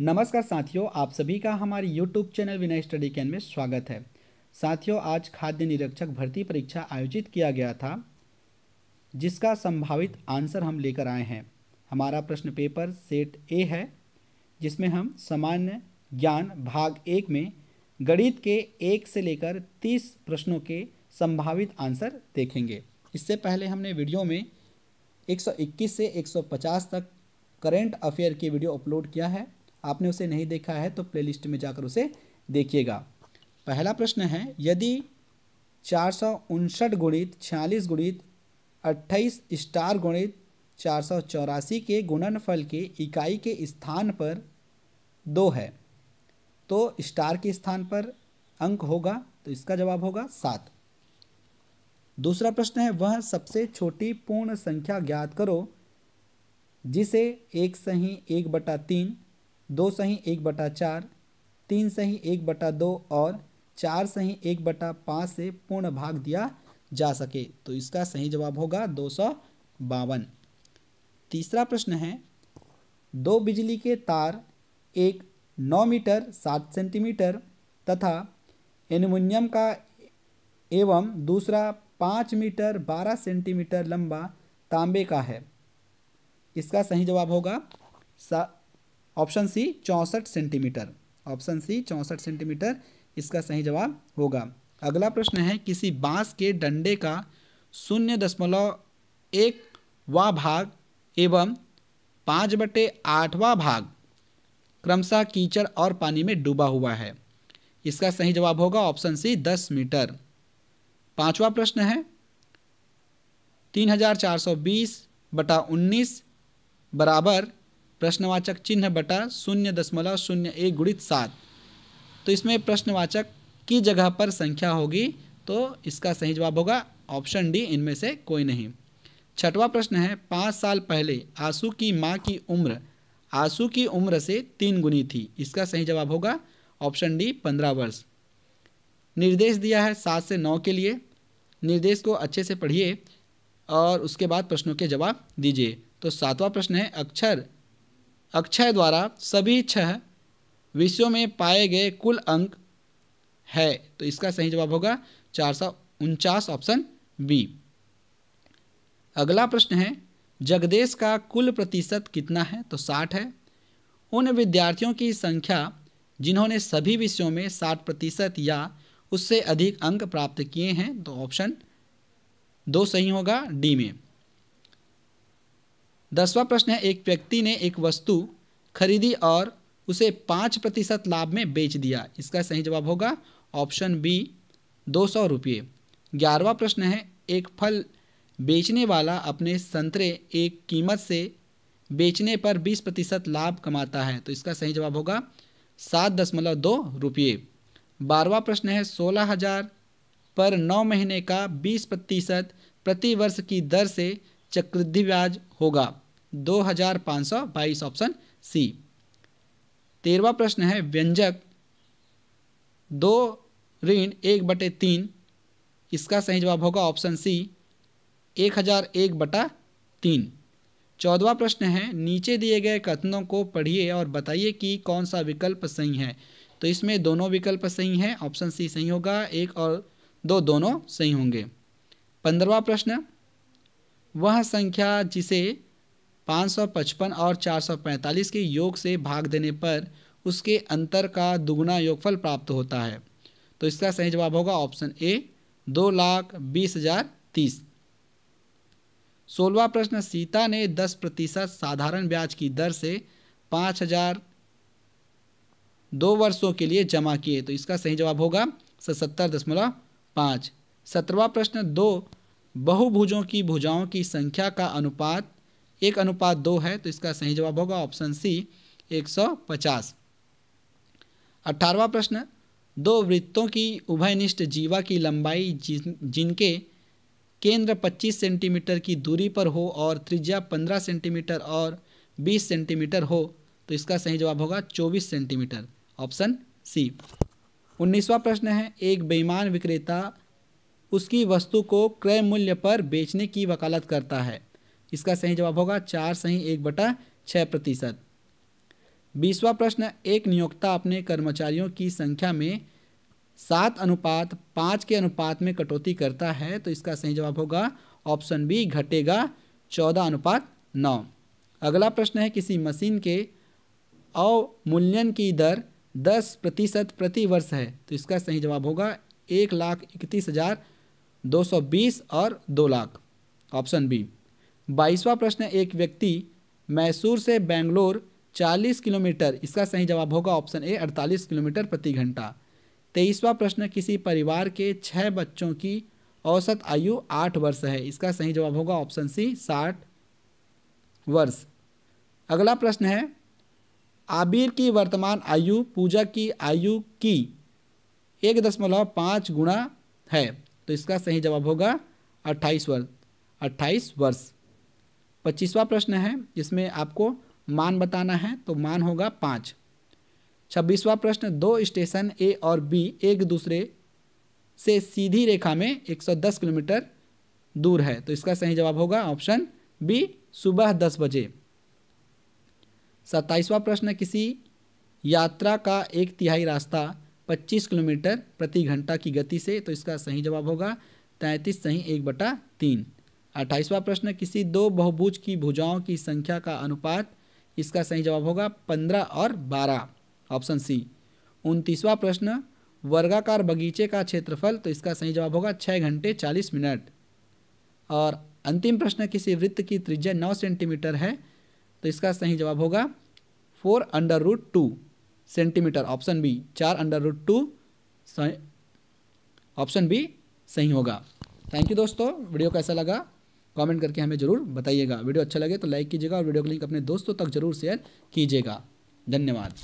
नमस्कार साथियों आप सभी का हमारे YouTube channel Vinay study can में स्वागत है साथियों आज खाद्य निरीक्षक भर्ती परीक्षा आयोजित किया गया था जिसका संभावित आंसर हम लेकर आए हैं हमारा प्रश्न पेपर सेट ए है जिसमें हम सामान्य ज्ञान भाग एक में गणित के एक से लेकर तीस प्रश्नों के संभावित आंसर देखेंगे इससे पहले हमने वीडियो में 121 से 150 तक करेंट अफेयर की वीडियो अपलोड किया है आपने उसे नहीं देखा है तो प्लेलिस्ट में जाकर उसे देखिएगा पहला प्रश्न है यदि चार सौ उनसठ गुणित छियालीस गुणित अट्ठाईस स्टार गुणित चार सौ चौरासी के गुणनफल के इकाई के स्थान पर दो है तो स्टार के स्थान पर अंक होगा तो इसका जवाब होगा सात दूसरा प्रश्न है वह सबसे छोटी पूर्ण संख्या ज्ञात करो जिसे एक सही एक बटा तीन दो सही एक बटा चार तीन सही एक बटा दो और चार सही एक बटा पाँच से पूर्ण भाग दिया जा सके तो इसका सही जवाब होगा दो सौ बावन तीसरा प्रश्न है दो बिजली के तार एक नौ मीटर सात सेंटीमीटर तथा एल्युमिनियम का एवं दूसरा पाँच मीटर बारह सेंटीमीटर लंबा तांबे का है इसका सही जवाब होगा सा ऑप्शन सी चौंसठ सेंटीमीटर ऑप्शन सी चौंसठ सेंटीमीटर इसका सही जवाब होगा अगला प्रश्न है किसी बांस के डंडे का शून्य दशमलव एक वा भाग एवं पाँच बटे आठवा भाग क्रमशः कीचड़ और पानी में डूबा हुआ है इसका सही जवाब होगा ऑप्शन सी दस मीटर पांचवा प्रश्न है तीन हजार चार सौ बीस बटा उन्नीस बराबर प्रश्नवाचक चिन्ह बटा शून्य दशमलव शून्य एक गुणित सात तो इसमें प्रश्नवाचक की जगह पर संख्या होगी तो इसका सही जवाब होगा ऑप्शन डी इनमें से कोई नहीं छठवा प्रश्न है पाँच साल पहले आंसू की माँ की उम्र आंसू की उम्र से तीन गुनी थी इसका सही जवाब होगा ऑप्शन डी पंद्रह वर्ष निर्देश दिया है सात से नौ के लिए निर्देश को अच्छे से पढ़िए और उसके बाद प्रश्नों के जवाब दीजिए तो सातवां प्रश्न है अक्षर अक्षय द्वारा सभी छह विषयों में पाए गए कुल अंक है तो इसका सही जवाब होगा चार सौ उनचास ऑप्शन बी अगला प्रश्न है जगदेश का कुल प्रतिशत कितना है तो साठ है उन विद्यार्थियों की संख्या जिन्होंने सभी विषयों में साठ प्रतिशत या उससे अधिक अंक प्राप्त किए हैं तो ऑप्शन दो सही होगा डी में दसवां प्रश्न है एक व्यक्ति ने एक वस्तु खरीदी और उसे पाँच प्रतिशत लाभ में बेच दिया इसका सही जवाब होगा ऑप्शन बी दो सौ रुपये ग्यारहवा प्रश्न है एक फल बेचने वाला अपने संतरे एक कीमत से बेचने पर बीस प्रतिशत लाभ कमाता है तो इसका सही जवाब होगा सात दशमलव दो रुपये बारहवा प्रश्न है सोलह हजार पर नौ महीने का बीस प्रतिशत प्रतिवर्ष की दर से चक्रवृद्धि ब्याज होगा दो हजार पाँच सौ बाईस ऑप्शन सी तेरवा प्रश्न है व्यंजक दो ऋण एक बटे तीन इसका सही जवाब होगा ऑप्शन सी एक हजार एक बटा तीन चौदवा प्रश्न है नीचे दिए गए कथनों को पढ़िए और बताइए कि कौन सा विकल्प सही है तो इसमें दोनों विकल्प सही हैं ऑप्शन सी सही होगा एक और दो दोनों सही होंगे पंद्रवा प्रश्न वह संख्या जिसे 555 और 445 के योग से भाग देने पर उसके अंतर का दुगुना योगफल प्राप्त होता है तो इसका सही जवाब होगा ऑप्शन ए दो लाख बीस हजार तीस सोलवा प्रश्न सीता ने दस प्रतिशत साधारण ब्याज की दर से पाँच हजार दो वर्षों के लिए जमा किए तो इसका सही जवाब होगा सतर दशमलव पाँच सत्रवा प्रश्न दो बहुभुजों की भुजाओं की संख्या का अनुपात एक अनुपात दो है तो इसका सही जवाब होगा ऑप्शन सी एक सौ पचास अठारवा प्रश्न दो वृत्तों की उभयनिष्ठ जीवा की लंबाई जिन जिनके केंद्र 25 सेंटीमीटर की दूरी पर हो और त्रिज्या 15 सेंटीमीटर और 20 सेंटीमीटर हो तो इसका सही जवाब होगा 24 सेंटीमीटर ऑप्शन सी उन्नीसवा प्रश्न है एक बेईमान विक्रेता उसकी वस्तु को क्रय मूल्य पर बेचने की वकालत करता है इसका सही जवाब होगा चार सही एक बटा छः प्रतिशत बीसवा प्रश्न एक नियोक्ता अपने कर्मचारियों की संख्या में सात अनुपात पाँच के अनुपात में कटौती करता है तो इसका सही जवाब होगा ऑप्शन बी घटेगा चौदह अनुपात नौ अगला प्रश्न है किसी मशीन के अवमूल्यन की दर दस प्रतिशत प्रति वर्ष है तो इसका सही जवाब होगा एक लाख इकतीस हज़ार 220 और 2 लाख ऑप्शन बी बाईसवा प्रश्न एक व्यक्ति मैसूर से बेंगलोर 40 किलोमीटर इसका सही जवाब होगा ऑप्शन ए 48 किलोमीटर प्रति घंटा तेईसवा प्रश्न किसी परिवार के छः बच्चों की औसत आयु आठ वर्ष है इसका सही जवाब होगा ऑप्शन सी साठ वर्ष अगला प्रश्न है आबिर की वर्तमान आयु पूजा की आयु की एक दशमलव पाँच गुणा है तो इसका सही जवाब होगा अट्ठाईस वर्ष अट्ठाईस वर्ष पच्चीसवा प्रश्न है जिसमें आपको मान बताना है तो मान होगा पाँच छब्बीसवा प्रश्न दो स्टेशन ए और बी एक दूसरे से सीधी रेखा में 110 किलोमीटर दूर है तो इसका सही जवाब होगा ऑप्शन बी सुबह दस बजे सत्ताईसवा प्रश्न किसी यात्रा का एक तिहाई रास्ता पच्चीस किलोमीटर प्रति घंटा की गति से तो इसका सही जवाब होगा तैंतीस सही एक बटा तीन अट्ठाईसवा प्रश्न किसी दो बहुभुज की भुजाओं की संख्या का अनुपात इसका सही जवाब होगा पंद्रह और बारह ऑप्शन सी उनतीसवा प्रश्न वर्गाकार बगीचे का क्षेत्रफल तो इसका सही जवाब होगा छः घंटे चालीस मिनट और अंतिम प्रश्न किसी वृत्त की त्रिज्या नौ सेंटीमीटर है तो इसका सही जवाब होगा four under root two centimetre option B चार under root two option B सही होगा थैंक यू दोस्तों वीडियो कैसा लगा कमेंट करके हमें ज़रूर बताइएगा वीडियो अच्छा लगे तो लाइक कीजिएगा और वीडियो को लिंक अपने दोस्तों तक जरूर शेयर कीजिएगा धन्यवाद